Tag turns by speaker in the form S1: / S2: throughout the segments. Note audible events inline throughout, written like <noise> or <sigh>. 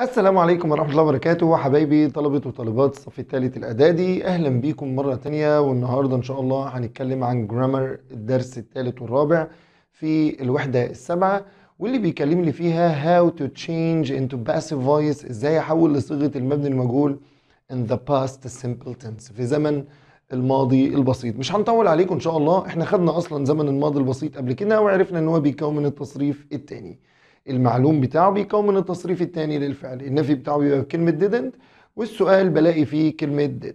S1: السلام عليكم ورحمة الله وبركاته حبايبي طلبة وطالبات الصف الثالث الإعدادي أهلا بيكم مرة تانية والنهاردة إن شاء الله هنتكلم عن جرامر الدرس الثالث والرابع في الوحدة السابعة واللي بيكلمني فيها how to change into passive voice إزاي أحول لصيغة المبني المجهول in the past simple tense في زمن الماضي البسيط مش هنطول عليكم إن شاء الله إحنا خدنا أصلا زمن الماضي البسيط قبل كده وعرفنا إن هو بيتكون من التصريف التاني المعلوم بتاعه بيكون من التصريف الثاني للفعل النفي بتاعه بيبقى كلمة didn't والسؤال بلاقي فيه كلمة did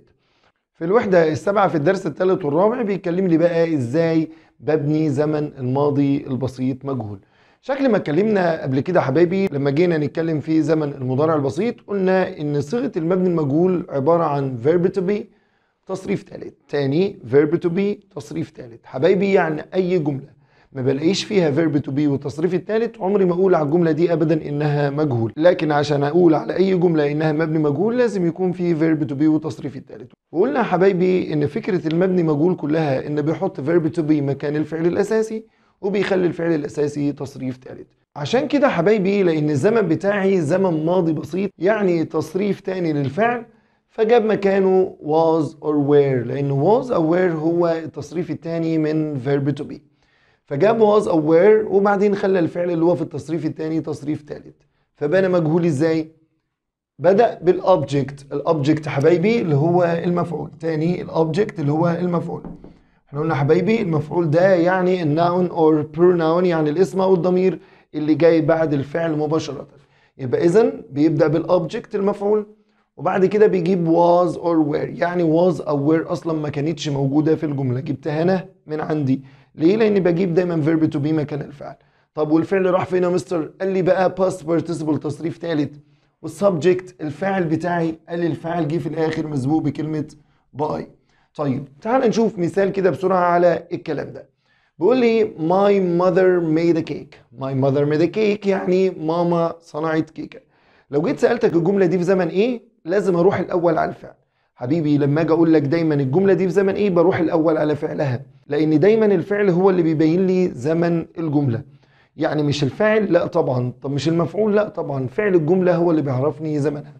S1: في الوحدة السابعة في الدرس الثالث والرابع بيكلمني بقى ازاي ببني زمن الماضي البسيط مجهول شكل ما اتكلمنا قبل كده حبايبي لما جينا نتكلم في زمن المضارع البسيط قلنا ان صيغه المبني المجهول عباره عن verb to be تصريف ثالث تاني verb to be تصريف ثالث حبايبي يعني اي جمله ما بلاقيش فيها فيرب تو بي والتصريف الثالث عمري ما اقول على الجمله دي ابدا انها مجهول لكن عشان اقول على اي جمله انها مبني مجهول لازم يكون في فيرب تو بي والتصريف الثالث وقلنا يا حبايبي ان فكره المبني مجهول كلها ان بيحط فيرب تو بي مكان الفعل الاساسي وبيخلي الفعل الاساسي تصريف ثالث عشان كده حبايبي لان الزمن بتاعي زمن ماضي بسيط يعني تصريف تاني للفعل فجاب مكانه was or were لان was او were هو التصريف الثاني من verb to be فجاب was aware وبعدين خلى الفعل اللي هو في التصريف الثاني تصريف ثالث فبان مجهول ازاي؟ بدأ بالأوبجكت الأوبجكت حبايبي اللي هو المفعول تاني الأوبجكت اللي هو المفعول احنا قلنا حبايبي المفعول ده يعني الناون اور pronoun يعني الاسم أو الضمير اللي جاي بعد الفعل مباشرة يبقى إذا بيبدأ بالأوبجكت المفعول وبعد كده بيجيب was or where يعني was أو where أصلا ما كانتش موجودة في الجملة جبتها أنا من عندي ليه؟ لأني بجيب دايما فيرب تو بي مكان الفعل طب والفعل راح فين يا مستر؟ قال لي بقى باست بارتيسيبل تصريف ثالث والسبجكت الفاعل بتاعي قال لي الفاعل جه في الآخر مسبوق بكلمة باي طيب تعال نشوف مثال كده بسرعة على الكلام ده بيقول لي my mother made a cake my mother made a cake يعني ماما صنعت كيكة لو جيت سألتك الجملة دي في زمن ايه لازم اروح الاول على الفعل حبيبي لما اجي اقول لك دايما الجمله دي في زمن ايه بروح الاول على فعلها لان دايما الفعل هو اللي بيبين لي زمن الجمله يعني مش الفاعل لا طبعا طب مش المفعول لا طبعا فعل الجمله هو اللي بيعرفني زمنها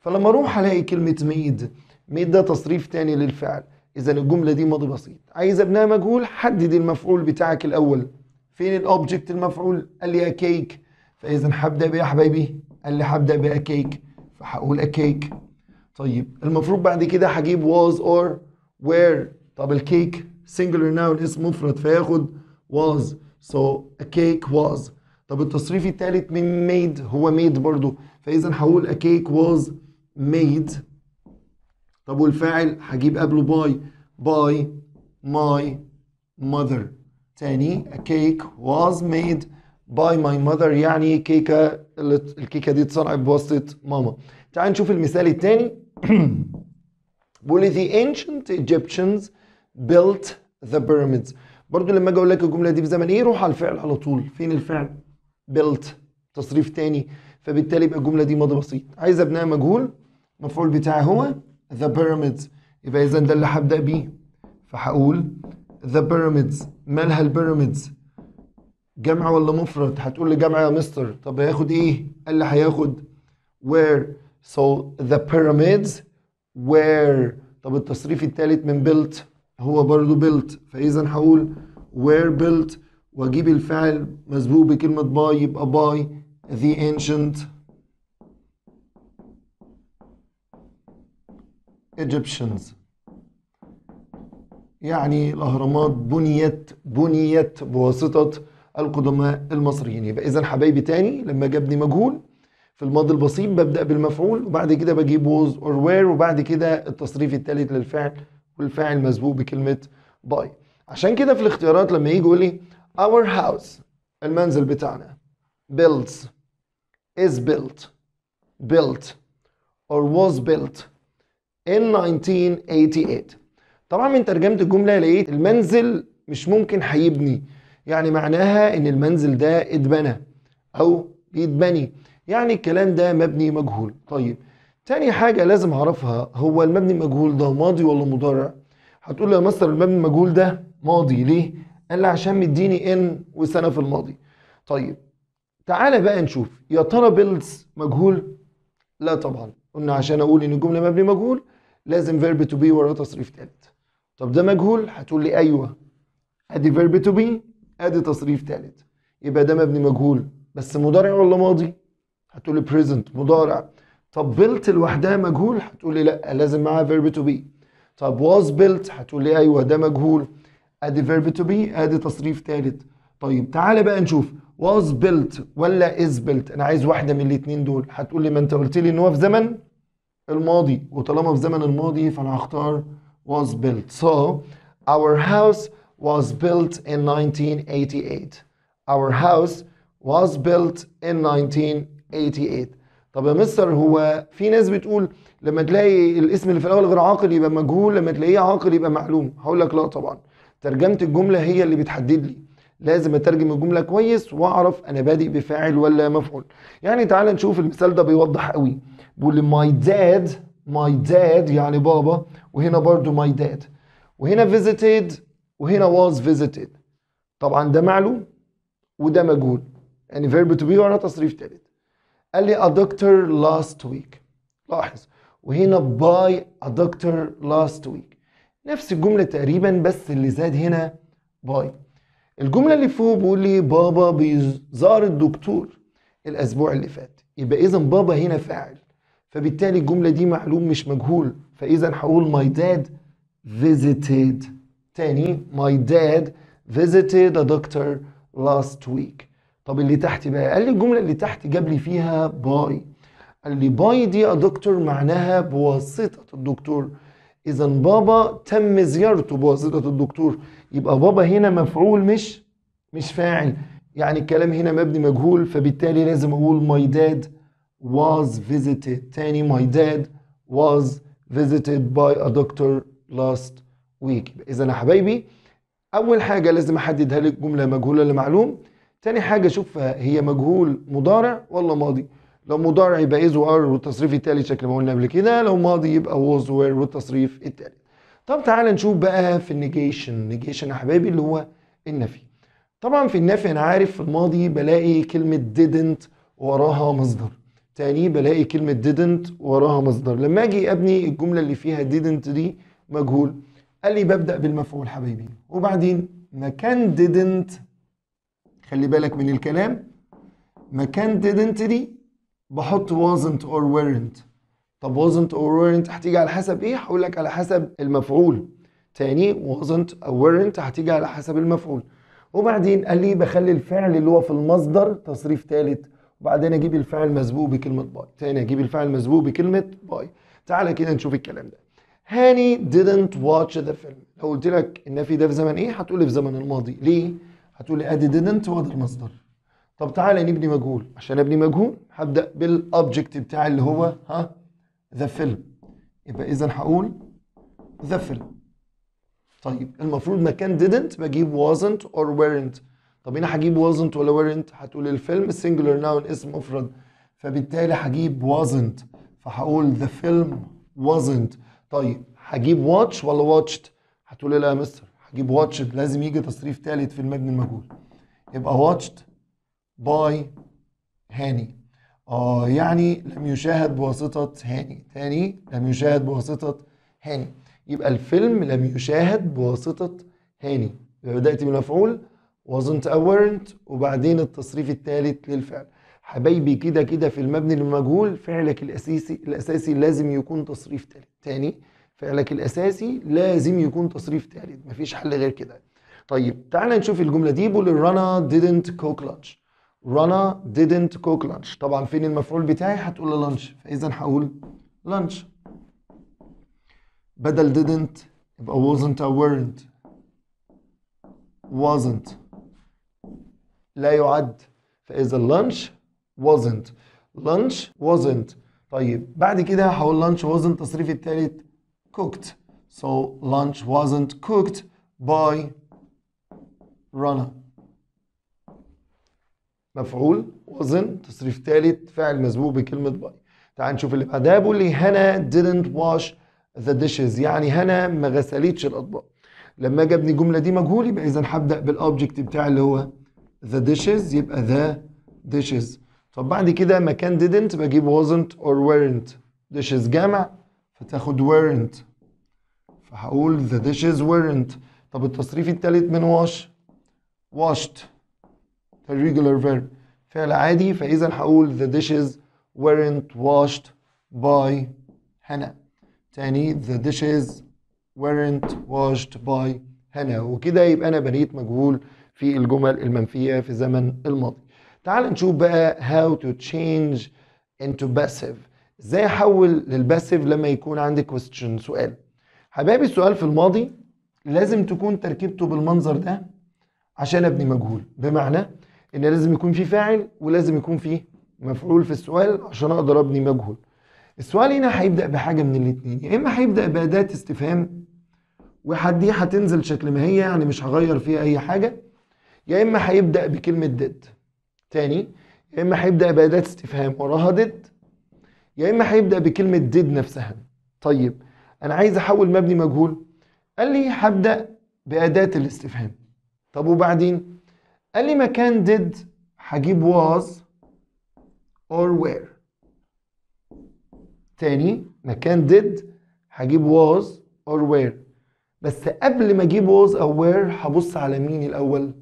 S1: فلما اروح الاقي كلمه ميد ميد ده تصريف تاني للفعل اذا الجمله دي ماضي بسيط عايز ابناء مجهول حدد المفعول بتاعك الاول فين الاوبجكت المفعول قال لي كيك فاذا هبدا بيه يا حبايبي قال لي هبدا كيك فهقول اكيك طيب المفروض بعد كده هجيب was or where طب الكيك singular noun اسم مفرد فياخد was so a cake was طب التصريف الثالث من made هو made برضو فاذا هقول a cake was made طب والفاعل هجيب قبله by by my mother تاني a cake was made by my mother يعني كيكه الكيكه دي اتصنعت بواسطه ماما تعال نشوف المثال الثاني بيقول <coughs> the ancient Egyptians built the pyramids برضو لما اجي اقول لك الجمله دي في زمن ايه روح على الفعل على طول فين الفعل built تصريف تاني فبالتالي يبقى الجمله دي ماضي بسيط عايز ابناء مجهول المفعول بتاعي هو the pyramids يبقى اذا ده اللي هبدا بيه فهقول the pyramids مالها البيراميدز جمع ولا مفرد هتقول لي جمع يا مستر طب هياخد ايه قال لي هياخد where So the pyramids were طب التصريف الثالث من built هو برضو built فإذا هقول were built وأجيب الفعل مسبوق بكلمة by يبقى by the ancient Egyptians يعني الأهرامات بنيت بنيت بواسطة القدماء المصريين يبقى إذا حبايبي تاني لما جابني مجهول في الماضي البسيط ببدأ بالمفعول وبعد كده بجيب was or were وبعد كده التصريف الثالث للفعل والفاعل مسبوق بكلمة by عشان كده في الاختيارات لما يجي يقول لي our house المنزل بتاعنا builds is built built or was built in 1988 طبعا من ترجمة الجملة لقيت المنزل مش ممكن هيبني يعني معناها ان المنزل ده اتبنى او بيتبني يعني الكلام ده مبني مجهول طيب تاني حاجة لازم أعرفها هو المبني المجهول ده ماضي ولا مضارع؟ هتقول لي يا مستر المبني المجهول ده ماضي ليه؟ قال لي عشان مديني إن وسنة في الماضي. طيب تعالى بقى نشوف يا ترى بيلز مجهول؟ لا طبعا قلنا عشان أقول إن الجملة مبني مجهول لازم فيرب تو بي وراه تصريف تالت. طب ده مجهول؟ هتقول لي أيوه أدي فيرب تو بي أدي تصريف تالت. يبقى ده مبني مجهول بس مضارع ولا ماضي؟ هتقولي present مضارع طب built لوحدها مجهول هتقولي لا لازم معاها verb to be طب was built هتقولي ايوه ده مجهول ادي verb to be ادي تصريف ثالث طيب تعالى بقى نشوف was built ولا is built انا عايز واحده من الاثنين دول هتقولي ما انت قلت لي ان هو في زمن الماضي وطالما في زمن الماضي فانا هختار was built so our house was built in 1988 our house was built in 1988 88 طب يا مستر هو في ناس بتقول لما تلاقي الاسم اللي في الاول غير عاقل يبقى مجهول لما تلاقيه عاقل يبقى معلوم هقول لك لا طبعا ترجمه الجمله هي اللي بتحدد لي لازم اترجم الجمله كويس واعرف انا بادئ بفاعل ولا مفعول يعني تعال نشوف المثال ده بيوضح قوي بيقول ماي داد ماي داد يعني بابا وهنا برضو ماي داد وهنا فيزيتد وهنا واز فيزيتد طبعا ده معلوم وده مجهول يعني فيرب تو بي ولا تصريف ثالث قال لي a doctor last week لاحظ وهنا by a doctor last week نفس الجملة تقريبا بس اللي زاد هنا by الجملة اللي فوق بيقول لي بابا بيزار الدكتور الأسبوع اللي فات يبقى إذا بابا هنا فاعل فبالتالي الجملة دي معلوم مش مجهول فإذا هقول my dad visited تاني my dad visited a doctor last week طب اللي تحت بقى قال لي الجمله اللي تحت جاب لي فيها باي قال لي باي دي يا دكتور معناها بواسطه الدكتور اذا بابا تم زيارته بواسطه الدكتور يبقى بابا هنا مفعول مش مش فاعل يعني الكلام هنا مبني مجهول فبالتالي لازم اقول ماي داد was visited تاني ماي داد was visited by a doctor last week إذا يا حبايبي أول حاجة لازم أحدد هل الجملة مجهولة ولا معلوم تاني حاجه شوف هي مجهول مضارع ولا ماضي لو مضارع يبقى از وار والتصريف التالت شكل ما قلنا قبل كده لو ماضي يبقى ووز وير والتصريف التالت طب تعالى نشوف بقى في النيجيشن نيجيشن يا حبايبي اللي هو النفي طبعا في النفي انا عارف في الماضي بلاقي كلمه didn't وراها مصدر تاني بلاقي كلمه didn't وراها مصدر لما اجي ابني الجمله اللي فيها didn't دي مجهول قال لي ببدا بالمفعول حبايبي وبعدين مكان didn't خلي بالك من الكلام مكان didn't دي بحط wasn't or weren't طب wasn't or weren't هتيجي على حسب ايه؟ هقول لك على حسب المفعول تاني wasn't or weren't هتيجي على حسب المفعول وبعدين قال لي بخلي الفعل اللي هو في المصدر تصريف ثالث وبعدين اجيب الفعل مسبوق بكلمه باي تاني اجيب الفعل مسبوق بكلمه باي تعالى كده نشوف الكلام ده هاني didn't watch the film لو قلت لك النفي ده في زمن ايه هتقول في زمن الماضي ليه هتقولي ادي didn't هو ده المصدر طب تعالى نبني مجهول عشان ابني مجهول هبدا بالابجكت بتاعي اللي هو ها ذا فيلم يبقى اذا هقول ذا فيلم طيب المفروض مكان didn't بجيب wasn't or weren't طب هنا هجيب wasn't ولا weren't هتقول الفيلم singular noun اسم مفرد فبالتالي هجيب wasn't فهقول the film wasn't طيب هجيب watch ولا watched هتقولي لا يا مستر هجيب واتشد لازم يجي تصريف ثالث في المبني المجهول يبقى واتشد باي هاني اه يعني لم يشاهد بواسطة هاني ثاني لم يشاهد بواسطة هاني يبقى الفيلم لم يشاهد بواسطة هاني يبقى بدأت بالمفعول wasn't اورنت وبعدين التصريف الثالث للفعل حبايبي كده كده في المبني المجهول فعلك الأساسي الأساسي لازم يكون تصريف ثالث ثاني فعلك الاساسي لازم يكون تصريف تالت مفيش حل غير كده طيب تعالى نشوف الجمله دي بقول رانا didn't cook lunch رنا didn't cook lunch طبعا فين المفعول بتاعي هتقول لانش فاذا هقول لانش بدل didn't يبقى wasn't or weren't wasn't لا يعد فاذا لانش wasn't lunch wasn't طيب بعد كده هقول lunch wasn't تصريف التالت cooked. So lunch wasn't cooked by رنا مفعول wasn't تصريف ثالث فاعل مسبوق بكلمة by تعال نشوف اللي بعدها بيقول لي هنا didn't wash the dishes يعني هنا ما غسلتش الأطباق لما اجي ابني الجملة دي مجهول يبقى إذا هبدأ بالأوبجكت بتاعي اللي هو the dishes يبقى the dishes طب بعد كده مكان didn't بجيب wasn't or weren't dishes جمع فتاخد weren't فهقول the dishes weren't طب التصريف التالت من wash washed the regular verb فعل عادي فإذا هقول the dishes weren't washed by هنا تاني the dishes weren't washed by هنا وكده يبقى أنا بنيت مجهول في الجمل المنفية في زمن الماضي تعال نشوف بقى how to change into passive ازاي احول للباسيف لما يكون عندي كويستشن سؤال حبايبي السؤال في الماضي لازم تكون تركيبته بالمنظر ده عشان ابني مجهول بمعنى ان لازم يكون في فاعل ولازم يكون في مفعول في السؤال عشان اقدر ابني مجهول السؤال هنا هيبدا بحاجه من الاثنين يا اما هيبدا باداه استفهام ودي هتنزل شكل ما هي يعني مش هغير فيها اي حاجه يا اما هيبدا بكلمه ديد تاني يا اما هيبدا باداه استفهام وراها ديد يا اما هيبدا بكلمه ديد نفسها طيب انا عايز احول مبني مجهول قال لي هبدا باداه الاستفهام طب وبعدين قال لي مكان ديد هجيب was or where تاني مكان did هجيب was or where بس قبل ما اجيب was او وير هبص على مين الاول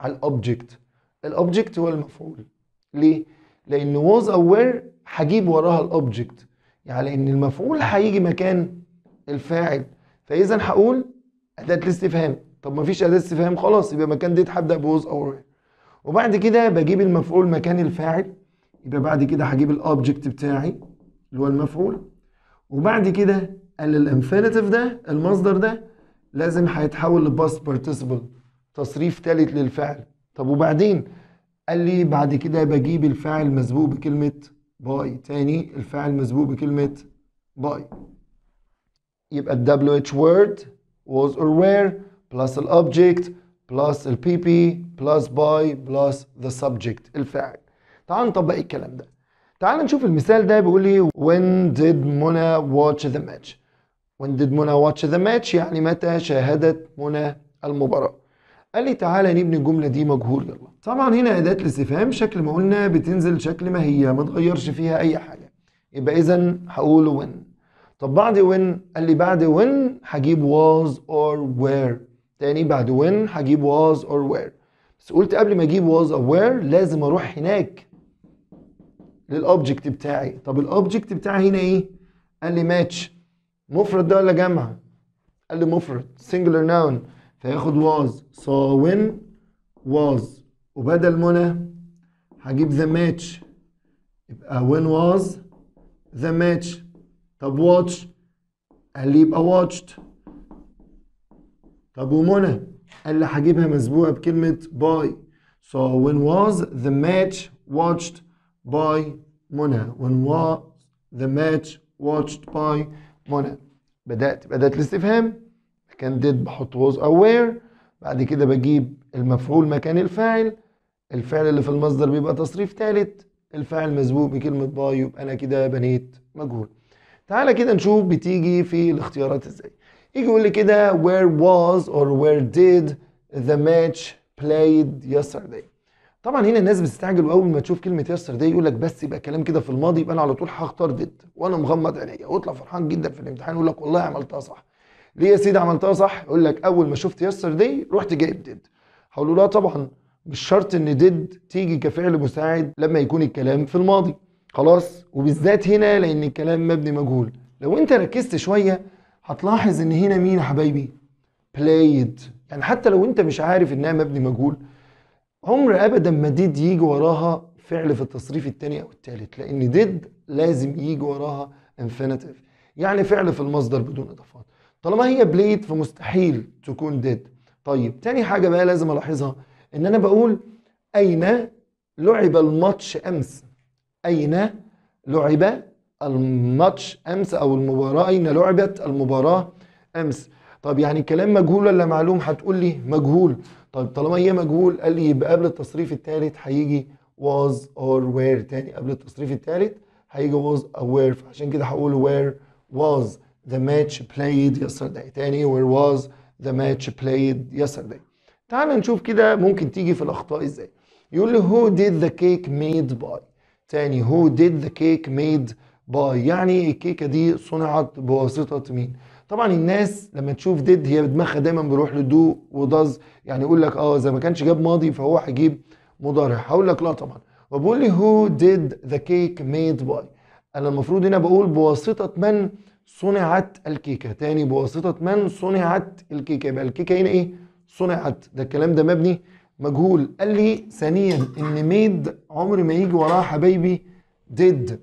S1: على الاوبجكت الاوبجكت هو المفعول ليه لان was او وير هجيب وراها الاوبجكت يعني ان المفعول هيجي مكان الفاعل فاذا هقول اداه الاستفهام طب ما فيش اداه استفهام خلاص يبقى مكان ديت هبدا بوز او وبعد كده بجيب المفعول مكان الفاعل يبقى بعد كده هجيب الاوبجكت بتاعي اللي هو المفعول وبعد كده قال الانفينيتيف ده المصدر ده لازم هيتحول لباست بارتيسيبل تصريف ثالث للفعل طب وبعدين قال لي بعد كده بجيب الفاعل مسبوق بكلمه باي تاني الفاعل مسبوق بكلمة باي يبقى ال WH word was or were plus ال object plus ال PP plus by plus the subject الفاعل تعال نطبق الكلام ده تعال نشوف المثال ده بيقول لي when did منى watch the match when did منى watch the match يعني متى شاهدت منى المباراة قال لي تعالى نبني الجمله دي مجهول يلا طبعا هنا اداه الاستفهام شكل ما قلنا بتنزل شكل ما هي ما تغيرش فيها اي حاجه يبقى اذا هقول وين طب بعد وين قال لي بعد وين هجيب was or where تاني بعد وين هجيب was or where بس قلت قبل ما اجيب was or where لازم اروح هناك للاوبجكت بتاعي طب الاوبجكت بتاعي هنا ايه قال لي ماتش مفرد ده ولا جمع قال لي مفرد singular noun فياخد واز صاون واز وبدل منى هجيب ذا ماتش يبقى وين واز ذا ماتش طب واتش قال لي يبقى واتشت طب ومنى قال لي هجيبها مسبوقه بكلمه باي So when was the match watched by منى when was the match watched by منى بدأت بدأت الاستفهام كان ديد بحط was أو were بعد كده بجيب المفعول مكان الفاعل الفعل اللي في المصدر بيبقى تصريف ثالث الفاعل مسبوق بكلمة باي يبقى أنا كده بنيت مجهول تعالى كده نشوف بتيجي في الاختيارات ازاي يجي يقول لي كده where was or where did the match played yesterday طبعا هنا الناس بتستعجل واول ما تشوف كلمه yesterday دي يقول لك بس يبقى الكلام كده في الماضي يبقى انا على طول هختار ديد وانا مغمض عينيا واطلع فرحان جدا في الامتحان يقول لك والله عملتها صح ليه يا سيدي عملتها صح يقول لك اول ما شفت يسر دي رحت جايب ديد هقول له لا طبعا مش شرط ان ديد تيجي كفعل مساعد لما يكون الكلام في الماضي خلاص وبالذات هنا لان الكلام مبني مجهول لو انت ركزت شويه هتلاحظ ان هنا مين يا حبايبي بلايد يعني حتى لو انت مش عارف انها مبني مجهول عمر ابدا ما ديد يجي وراها فعل في التصريف الثاني او الثالث لان ديد لازم يجي وراها انفينيتيف يعني فعل في المصدر بدون اضافات طالما هي بليد فمستحيل تكون ديد طيب تاني حاجه بقى لازم الاحظها ان انا بقول اين لعب الماتش امس اين لعب الماتش امس او المباراه اين لعبت المباراه امس طب يعني كلام مجهول ولا معلوم هتقول لي مجهول طيب طالما هي مجهول قال لي يبقى قبل التصريف الثالث هيجي was or where تاني قبل التصريف الثالث هيجي was or where فعشان كده هقول where was the match played yesterday تاني where was the match played yesterday تعال نشوف كده ممكن تيجي في الاخطاء ازاي يقول لي who did the cake made by تاني who did the cake made by يعني الكيكه دي صنعت بواسطه مين طبعا الناس لما تشوف did هي دماغها دايما بيروح لدو وداز يعني يقول لك اه اذا ما كانش جاب ماضي فهو هيجيب مضارع هقول لك لا طبعا وبقول لي who did the cake made by انا المفروض هنا بقول بواسطه من صنعت الكيكه تاني بواسطه من صنعت الكيكه يبقى الكيكه هنا ايه صنعت ده الكلام ده مبني مجهول قال لي ثانيا ان ميد عمر ما يجي وراها حبايبي ديد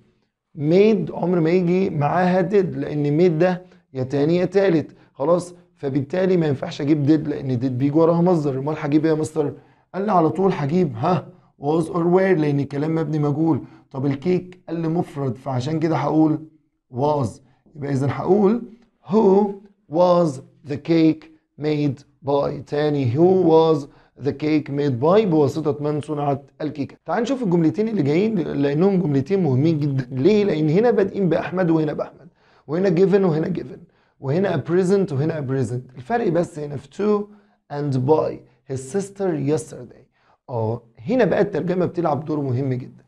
S1: ميد عمر ما يجي معاها ديد لان ميد ده يا تاني يا تالت خلاص فبالتالي ما ينفعش اجيب ديد لان ديد بيجي وراها مصدر امال هجيب ايه يا مستر قال لي على طول هجيب ها was or وير لان الكلام مبني مجهول طب الكيك قال لي مفرد فعشان كده هقول was يبقى إذا هقول who was the cake made by تاني who was the cake made by بواسطة من صنعت الكيكة تعال نشوف الجملتين اللي جايين لأنهم جملتين مهمين جدا ليه؟ لأن هنا بادئين بأحمد وهنا بأحمد وهنا given وهنا given وهنا a present وهنا a present الفرق بس هنا في to and by his sister yesterday اه هنا بقى الترجمة بتلعب دور مهم جدا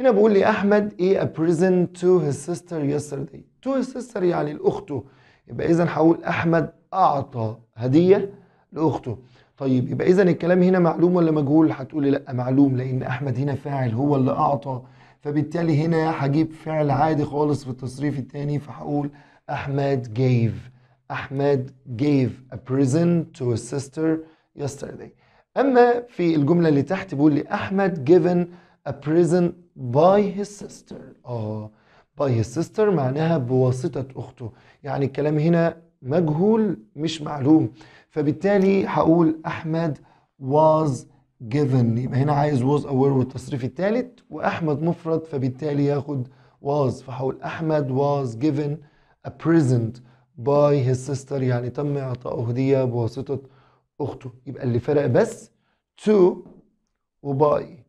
S1: هنا بيقول لي احمد ايه a present to his sister yesterday to his sister يعني لاخته يبقى اذا هقول احمد اعطى هديه لاخته طيب يبقى اذا الكلام هنا معلوم ولا مجهول هتقولي لا معلوم لان احمد هنا فاعل هو اللي اعطى فبالتالي هنا هجيب فعل عادي خالص في التصريف الثاني فهقول احمد gave احمد gave a present to his sister yesterday اما في الجمله اللي تحت بيقول لي احمد given a prison by his sister آه by his sister معناها بواسطة أخته يعني الكلام هنا مجهول مش معلوم فبالتالي هقول أحمد was given يبقى هنا عايز was aware والتصريف الثالث وأحمد مفرد فبالتالي ياخد was فهقول أحمد was given a present by his sister يعني تم إعطائه هدية بواسطة أخته يبقى اللي فرق بس to وباي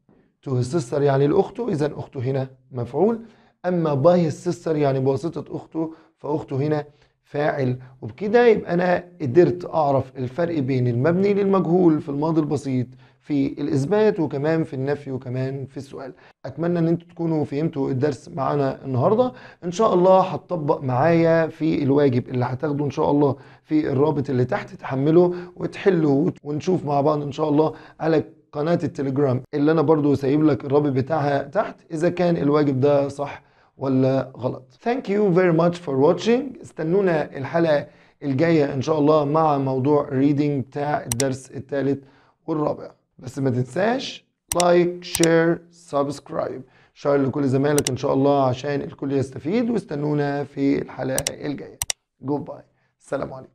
S1: تو his sister يعني لأخته إذا أخته هنا مفعول أما by his sister يعني بواسطة أخته فأخته هنا فاعل وبكده يبقى أنا قدرت أعرف الفرق بين المبني للمجهول في الماضي البسيط في الإثبات وكمان في النفي وكمان في السؤال أتمنى أن أنتوا تكونوا فهمتوا الدرس معانا النهاردة إن شاء الله هتطبق معايا في الواجب اللي هتاخده إن شاء الله في الرابط اللي تحت تحمله وتحله ونشوف مع بعض إن شاء الله على قناة التليجرام اللي انا برضو سايب لك الرابط بتاعها تحت اذا كان الواجب ده صح ولا غلط Thank you very much for watching استنونا الحلقة الجاية ان شاء الله مع موضوع reading بتاع الدرس الثالث والرابع بس ما تنساش لايك شير سبسكرايب شير لكل زمالك ان شاء الله عشان الكل يستفيد واستنونا في الحلقة الجاية جود باي السلام عليكم